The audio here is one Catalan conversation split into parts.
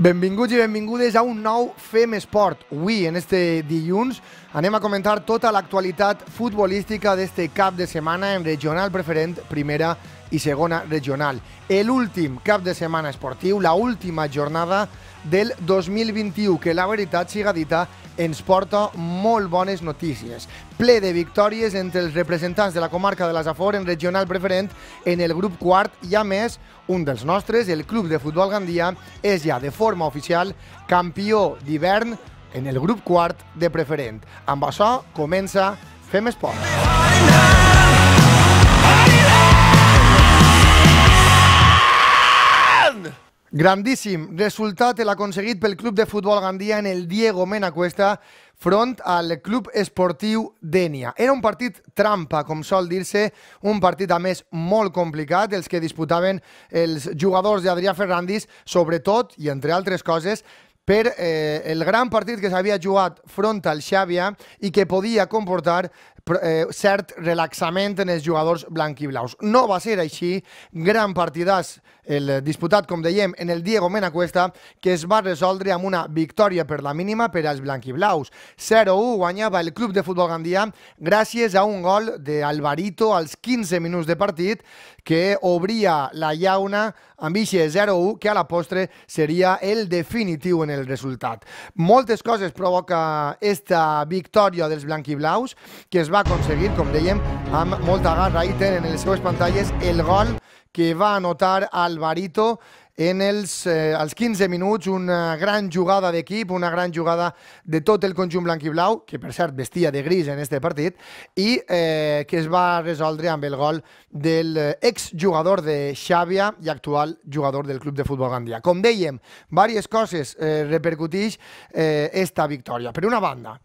Benvinguts i benvingudes a un nou Fem Esport. Avui, en este dilluns, anem a comentar tota l'actualitat futbolística d'este cap de setmana en regional preferent, primera i segona regional. L'últim cap de setmana esportiu, la última jornada del 2021, que la veritat siga dita ens porta molt bones notícies. Ple de victòries entre els representants de la comarca de la Safor en regional preferent en el grup quart i a més un dels nostres, el Club de Futbol Gandia, és ja de forma oficial campió d'hivern en el grup quart de preferent. Amb això comença Fem Esport. Esport. Grandíssim resultat aconseguit pel club de futbol Gandia en el Diego Mena Cuesta front al club esportiu Dènia. Era un partit trampa, com sol dir-se, un partit a més molt complicat, els que disputaven els jugadors d'Adrià Ferrandis, sobretot, i entre altres coses, per eh, el gran partit que s'havia jugat front al Xàbia i que podia comportar Eh, cert relaxament en els jugadors blaus. No va ser així, gran partidàs el disputat, com dèiem, en el Diego Mena Cuesta, que es va resoldre amb una victòria per la mínima per als blaus. 0-1 guanyava el club de futbol Gandia gràcies a un gol d'Alvarito als 15 minuts de partit que obria la llauna amb ixe 0-1 que a la postre seria el definitiu en el resultat. Moltes coses provoca esta victòria dels blaus que es va aconseguir, com dèiem, amb molta garra i tenen en les seues pantalles el gol que va anotar Alvarito en els, eh, els 15 minuts, una gran jugada d'equip, una gran jugada de tot el conjunt blanc i blau, que per cert vestia de gris en este partit, i eh, que es va resoldre amb el gol del eh, exjugador de Xàbia i actual jugador del club de futbol Gandia. Com dèiem, diverses coses eh, repercutix eh, esta victòria. Per una banda,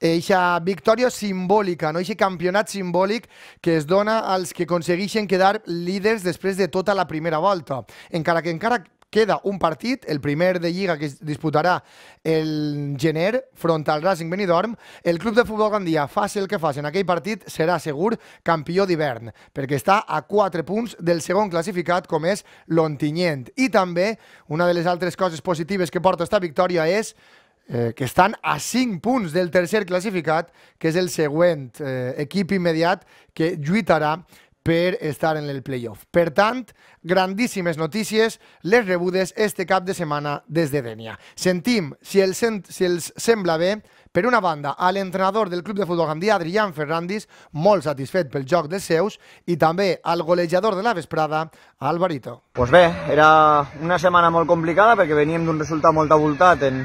eixa victòria simbòlica, no? eixe campionat simbòlic que es dona als que aconsegueixen quedar líders després de tota la primera volta. Encara que encara queda un partit, el primer de Lliga que es disputarà el gener front al Racing Benidorm, el club de futbol Gandia faci el que faci en aquell partit serà segur campió d'hivern, perquè està a 4 punts del segon classificat com és l'Ontinyent. I també una de les altres coses positives que porta esta victòria és eh, que estan a 5 punts del tercer classificat, que és el següent eh, equip immediat que lluitarà per estar en el playoff. Per tant, grandíssimes notícies, les rebudes este cap de setmana des de Denia. Sentim, si els, si els sembla bé, per una banda, a l'entrenador del club de futbol gandia, Adrián Ferrandis, molt satisfet pel joc dels seus, i també al golejador de la vesprada, Alvarito. Pues bé, era una setmana molt complicada perquè veníem d'un resultat molt avoltat en,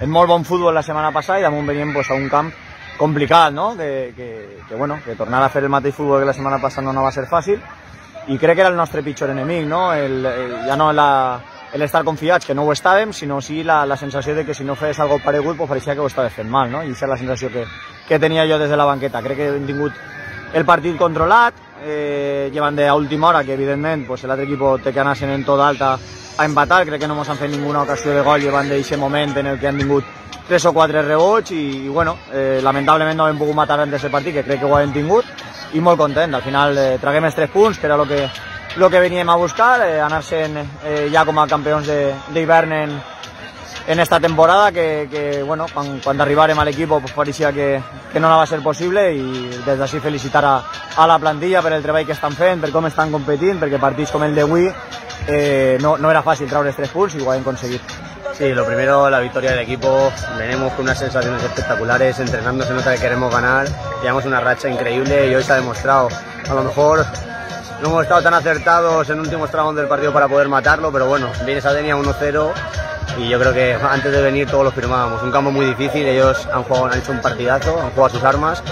en molt bon la semana pasada y damunt veníem pues, a un camp complicado. no? Que, bueno, que tornar a hacer el mateix fútbol que la semana pasada no, va a ser fácil. Y crec que era el nostre pitjor enemic, no? El, no el estar confiats, que no ho estàvem, sino sí la, sensación de que si no feies algo para paregut pues parecía que ho estabas fent mal, no? esa això la sensación que, tenía yo desde la banqueta. Crec que el partido el eh, llevan de a última hora, que evidentemente pues, otro equip té que anar en toda alta a empatar. Crec que no ens han fet ninguna ocasió de gol i van d'aquest moment en el que han tingut tres o quatre rebots i, i bueno, eh, lamentablement no hem pogut matar en aquest partit, que crec que ho hem tingut, i molt content. Al final eh, traguem els tres punts, que era el que, lo que veníem a buscar, eh, anar-se'n eh, ja com a campions d'hivern en, en esta temporada, que, que bueno, quan, quan arribarem a l'equip pues, pareixia que, que no anava a ser possible i des d'ací felicitar a, a la plantilla per el treball que estan fent, per com estan competint, perquè partits com el d'avui Eh, no, no, era fácil traer tres puntos igual en conseguir. Sí, lo primero, la victoria del equipo. Venimos con unas sensaciones espectaculares, entrenando, se nota que queremos ganar. Llevamos una racha increíble y hoy se ha demostrado. A lo mejor no hemos estado tan acertados en último tramos del partido para poder matarlo, pero bueno, viene Sadenia 1-0 y yo creo que antes de venir todos los firmábamos. Un campo muy difícil, ellos han, jugado, han hecho un partidazo, han jugado sus armas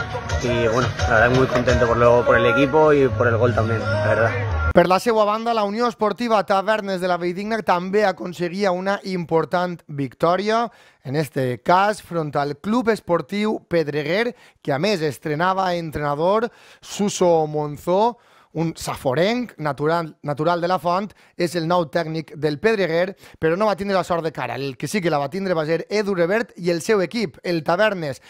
y bueno, la verdad muy contento por, por el equipo y por el gol también, la verdad. Per la seva banda, la Unió Esportiva Tavernes de la Valldigna també aconseguia una important victòria, en este cas front al Club Esportiu Pedreguer, que a més estrenava entrenador Suso Monzó, un saforenc natural, natural de la font, és el nou tècnic del Pedreguer, però no va tindre la sort de cara. El que sí que la va tindre va ser Edu Revert i el seu equip, el Tavernes.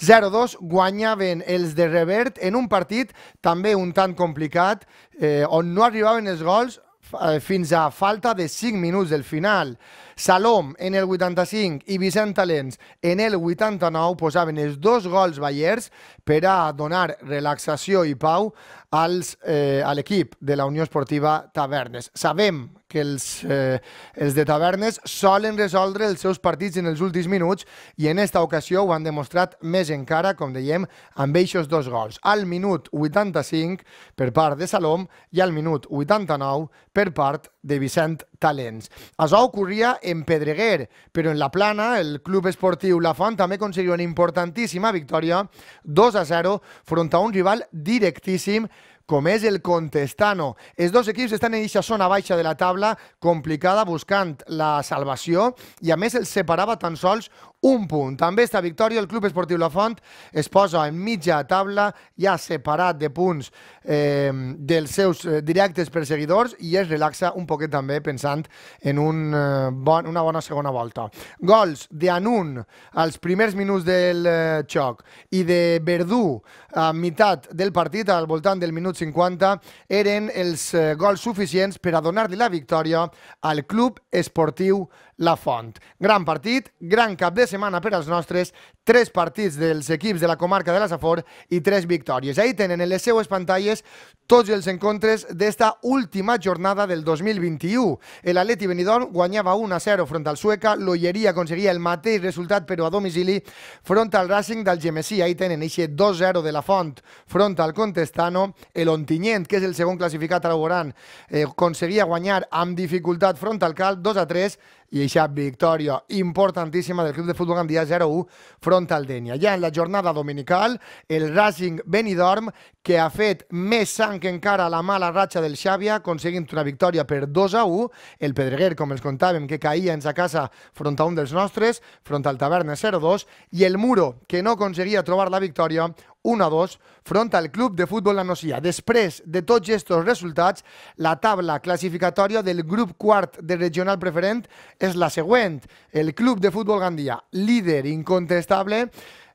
0-2 guanyaven els de Revert en un partit també un tant complicat, eh, on no arribaven els gols, Eh, fins a falta de 5 minuts del final. Salom en el 85 i Vicent Talents en el 89 posaven els dos gols ballers per a donar relaxació i pau als, eh, a l'equip de la Unió Esportiva Tavernes. Sabem que els, eh, els de tavernes solen resoldre els seus partits en els últims minuts i en esta ocasió ho han demostrat més encara, com dèiem, amb eixos dos gols. Al minut 85 per part de Salom i al minut 89 per part de Vicent Talents. Això ocorria en Pedreguer, però en la plana el club esportiu La Font també aconseguiu una importantíssima victòria 2 a 0 front a un rival directíssim com és el Contestano. Els dos equips estan en aquesta zona baixa de la taula, complicada, buscant la salvació, i a més els separava tan sols un punt. També aquesta victòria, el Club Esportiu La Font es posa en mitja taula, ja separat de punts eh, dels seus eh, directes perseguidors i es relaxa un poquet també pensant en un, eh, bon, una bona segona volta. Gols d'Anun als primers minuts del eh, xoc i de Verdú a meitat del partit, al voltant del minut 50, eren els gols suficients per a donar-li la victòria al Club Esportiu La la font. Gran partit, gran cap de setmana per als nostres tres partits dels equips de la comarca de la Safor i tres victòries. Ahir tenen en les seues pantalles tots els encontres d'esta última jornada del 2021. L'Atleti Benidorm guanyava 1-0 front al Sueca, l'Olleria aconseguia el mateix resultat però a domicili front al Racing del Gemesí. Ahir tenen eixe 2-0 de la Font front al Contestano. L'Ontinyent, que és el segon classificat a l'Oboran, eh, aconseguia guanyar amb dificultat front al Cal 2-3 i eixa victòria importantíssima del club de futbol Gandia 0-1 front Impronta Denia. Ja en la jornada dominical, el Racing Benidorm, que ha fet més sang encara la mala ratxa del Xàbia, aconseguint una victòria per 2 a 1. El Pedreguer, com els contàvem, que caïa ens a casa front a un dels nostres, front al Taverna 0-2, i el Muro, que no aconseguia trobar la victòria, 1-2 front al club de futbol La Nocia. Després de tots aquests resultats, la tabla classificatòria del grup quart de regional preferent és la següent. El club de futbol Gandia, líder incontestable,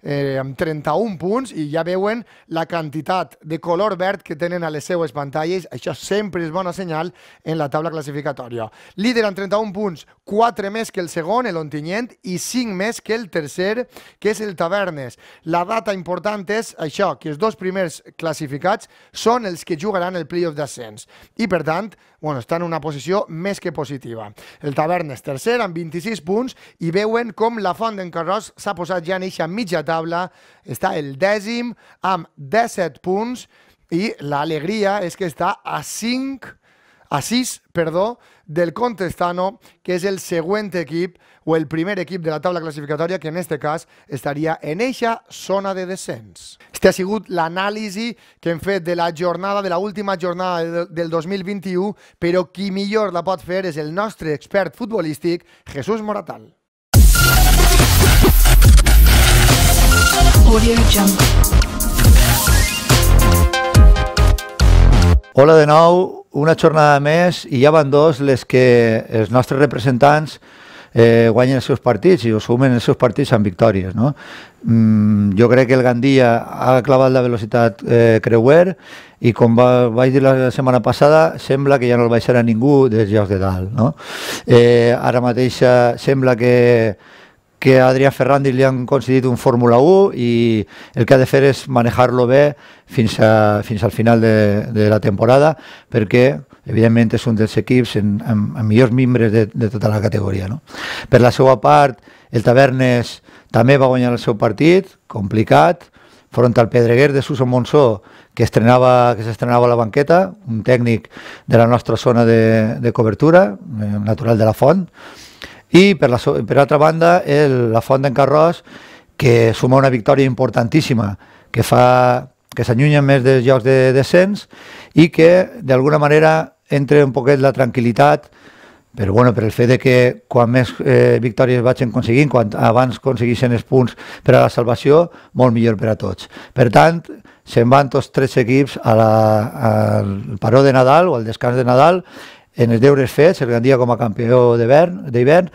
eh, amb 31 punts i ja veuen la quantitat de color verd que tenen a les seues pantalles. Això sempre és bona senyal en la taula classificatòria. Líder amb 31 punts, 4 més que el segon, el l'Ontinyent, i 5 més que el tercer, que és el Tavernes. La data important és això, que els dos primers classificats són els que jugaran el playoff d'ascens. I, per tant, bueno, està en una posició més que positiva. El Tavernes tercer amb 26 punts i veuen com la Font d'en Carròs s'ha posat ja en eixa mitja tarda taula està el dècim amb 17 punts i l'alegria és que està a 5 a 6, perdó, del Contestano, que és el següent equip o el primer equip de la taula classificatòria que en este cas estaria en eixa zona de descens. Este ha sigut l'anàlisi que hem fet de la jornada, de l'última jornada del 2021, però qui millor la pot fer és el nostre expert futbolístic, Jesús Moratal. Audio Hola de nou, una jornada més i ja van dos les que els nostres representants eh, guanyen els seus partits i o sumen els seus partits amb victòries. No? Mm, jo crec que el Gandia ha clavat la velocitat eh, creuer i com va, vaig dir la setmana passada, sembla que ja no el baixarà ningú dels llocs de dalt. No? Eh, ara mateix sembla que que a Adrià Ferrandi li han concedit un Fórmula 1 i el que ha de fer és manejar-lo bé fins, a, fins al final de, de la temporada perquè evidentment és un dels equips en, en, en millors membres de, de tota la categoria. No? Per la seva part, el Tavernes també va guanyar el seu partit, complicat, front al Pedreguer de Suso Monsó, que estrenava que s'estrenava a la banqueta, un tècnic de la nostra zona de, de cobertura, eh, natural de la Font, i per, la, per altra banda, el, la Font d'en Carròs, que suma una victòria importantíssima, que fa que s'allunyen més dels llocs de descens i que d'alguna manera entre un poquet la tranquil·litat però bueno, per el fet de que quan més eh, victòries vagin aconseguint, quan abans aconseguissin els punts per a la salvació, molt millor per a tots. Per tant, se'n van tots tres equips a la, al paró de Nadal o al descans de Nadal en els deures fets, el Gandia com a campió d'hivern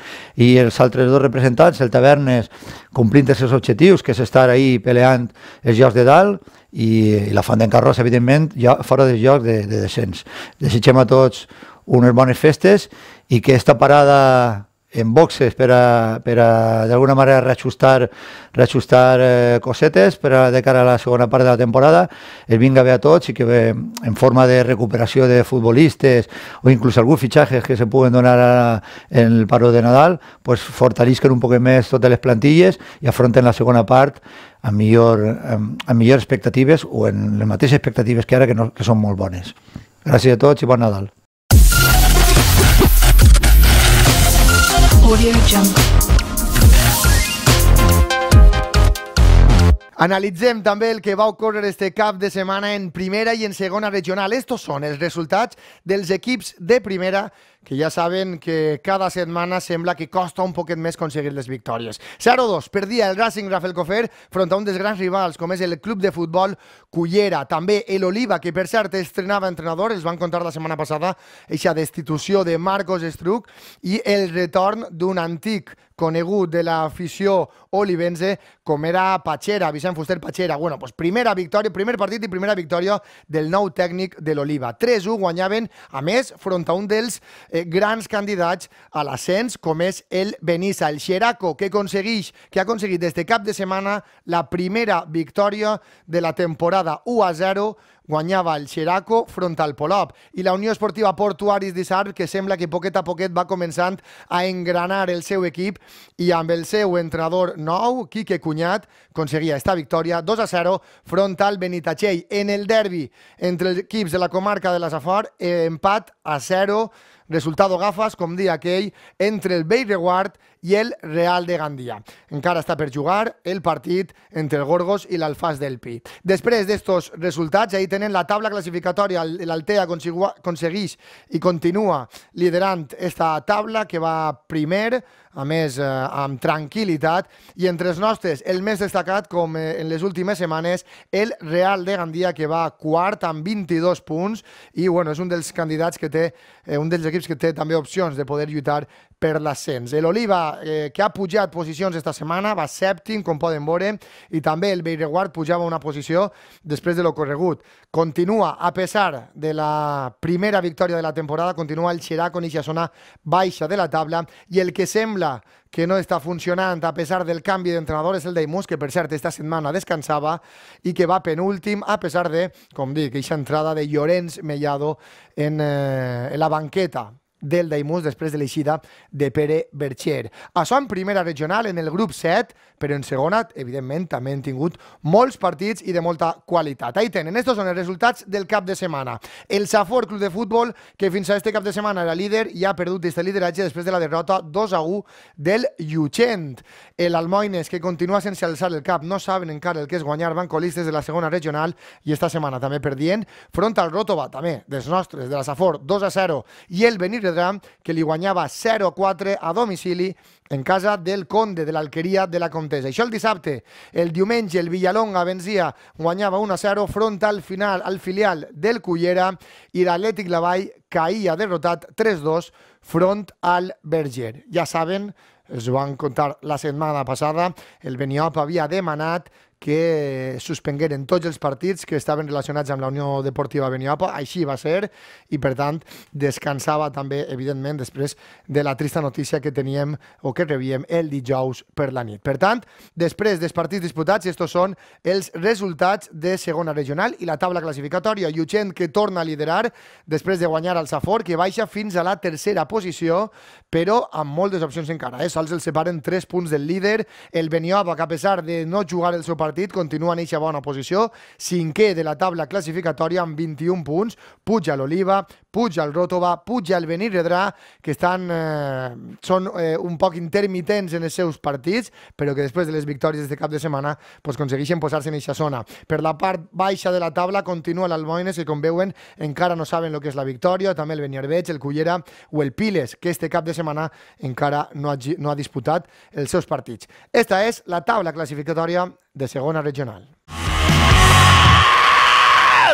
i els altres dos representants, el Tavernes, complint els seus objectius, que és estar ahí peleant els jocs de dalt i, i la Font d'en Carros, evidentment, ja fora dels jocs de, de descens. Desitgem a tots unes bones festes i que esta parada en boxes per a, per a d'alguna manera reajustar, reajustar eh, cosetes per a, de cara a la segona part de la temporada es vinga bé a tots i que bé, en forma de recuperació de futbolistes o inclús alguns fitxatges que se puguen donar a, en el paro de Nadal pues fortalisquen un poc més totes les plantilles i afronten la segona part amb millor, amb, amb millor expectatives o en les mateixes expectatives que ara que, no, que són molt bones. Gràcies a tots i bon Nadal. Audio Jungle. Analitzem també el que va ocórrer este cap de setmana en primera i en segona regional. Estos són els resultats dels equips de primera que ja saben que cada setmana sembla que costa un poquet més aconseguir les victòries. 0-2, perdia el Racing Rafael Cofer front a un dels grans rivals, com és el club de futbol Cullera. També el Oliva, que per cert estrenava entrenador, els van contar la setmana passada, eixa destitució de Marcos Estruc i el retorn d'un antic conegut de l'afició olivense com era Patxera, Vicent Fuster Patxera. Bueno, pues primera victòria, primer partit i primera victòria del nou tècnic de l'Oliva. 3-1 guanyaven, a més, front a un dels eh, grans candidats a l'ascens, com és el Benissa, el Xeraco, que aconsegueix que ha aconseguit des de cap de setmana la primera victòria de la temporada 1 a 0 guanyava el Xeraco front al Polop i la Unió Esportiva Portuaris d'Isarb que sembla que poquet a poquet va començant a engranar el seu equip i amb el seu entrenador nou, Quique Cunyat, aconseguia esta victòria 2 a 0 front al Benitatxell. En el derbi entre els equips de la comarca de la Safor, eh, empat a 0 Resultado gafas, con que hay entre el Bay Reward i el Real de Gandia. Encara està per jugar el partit entre el Gorgos i l'Alfàs del Pi. Després d'estos resultats, ahir tenen la taula classificatòria. L'Altea aconsegueix i continua liderant esta taula que va primer, a més, eh, amb tranquil·litat. I entre els nostres, el més destacat, com eh, en les últimes setmanes, el Real de Gandia, que va quart amb 22 punts. I, bueno, és un dels candidats que té, eh, un dels equips que té també opcions de poder lluitar per l'ascens. L'Oliva, eh, que ha pujat posicions esta setmana, va sèptim, com poden veure, i també el Beireguard pujava una posició després de lo corregut. Continua, a pesar de la primera victòria de la temporada, continua el Xerac en aquesta zona baixa de la taula i el que sembla que no està funcionant a pesar del canvi d'entrenador és el Deimus, que per cert esta setmana descansava i que va penúltim a pesar de, com dic, aquesta entrada de Llorenç Mellado en, eh, en la banqueta del Daimús després de l'eixida de Pere Berger. Això en primera regional, en el grup 7, però en segona, evidentment, també han tingut molts partits i de molta qualitat. Ahí tenen, estos són els resultats del cap de setmana. El Safor Club de Futbol, que fins a este cap de setmana era líder, i ha perdut d'este lideratge després de la derrota 2 a 1 del Llutxent. El Almoines, que continua sense alçar el cap, no saben encara el que és guanyar, van colistes de la segona regional i esta setmana també perdien, front al Rotova, també, dels nostres, de la Safor, 2 a 0, i el Benir Pontevedra, que li guanyava 0-4 a domicili en casa del Conde, de l'Alqueria de la Contesa. Això el dissabte. El diumenge el Villalonga vencia, guanyava 1-0 front al final al filial del Cullera i l'Atlètic Lavall caïa derrotat 3-2 front al Berger. Ja saben, es van contar la setmana passada, el Beniop havia demanat que suspengueren tots els partits que estaven relacionats amb la Unió Deportiva Beniapa, així va ser, i per tant descansava també, evidentment, després de la trista notícia que teníem o que rebíem el dijous per la nit. Per tant, després dels partits disputats, estos són els resultats de segona regional i la taula classificatòria. Llutxent que torna a liderar després de guanyar al Safor, que baixa fins a la tercera posició, però amb moltes opcions encara. Eh? Sols els separen 3 punts del líder. El Beniapa, que a pesar de no jugar el seu partit partit, continua en eixa bona posició, cinquè de la taula classificatòria amb 21 punts, puja l'Oliva, Puig al Ròtova, Puig al Benirredrà, que estan, eh, són eh, un poc intermitents en els seus partits, però que després de les victòries de cap de setmana pues, aconsegueixen posar-se en aquesta zona. Per la part baixa de la taula continua l'Almoines, que com veuen encara no saben el que és la victòria, també el Beniarbeig, el Cullera o el Piles, que este cap de setmana encara no ha, no ha disputat els seus partits. Esta és la taula classificatòria de segona regional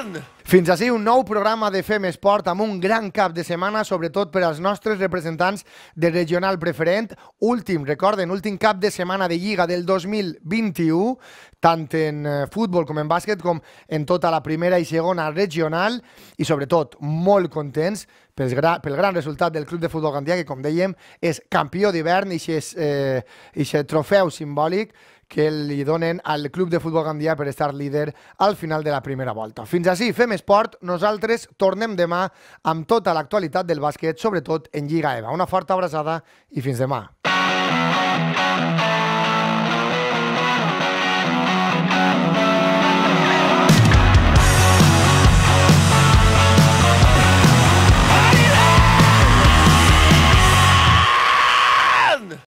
endavant! Fins així un nou programa de Fem Esport amb un gran cap de setmana, sobretot per als nostres representants de regional preferent. Últim, recorden, últim cap de setmana de Lliga del 2021, tant en eh, futbol com en bàsquet, com en tota la primera i segona regional, i sobretot molt contents pel, gra, pel gran resultat del Club de Futbol Gandia, que com dèiem és campió d'hivern i aquest eh, trofeu simbòlic que li donen al Club de Futbol Gandia per estar líder al final de la primera volta. Fins així, fem esport. Nosaltres tornem demà amb tota l'actualitat del bàsquet, sobretot en Lliga EVA. Una forta abraçada i fins demà.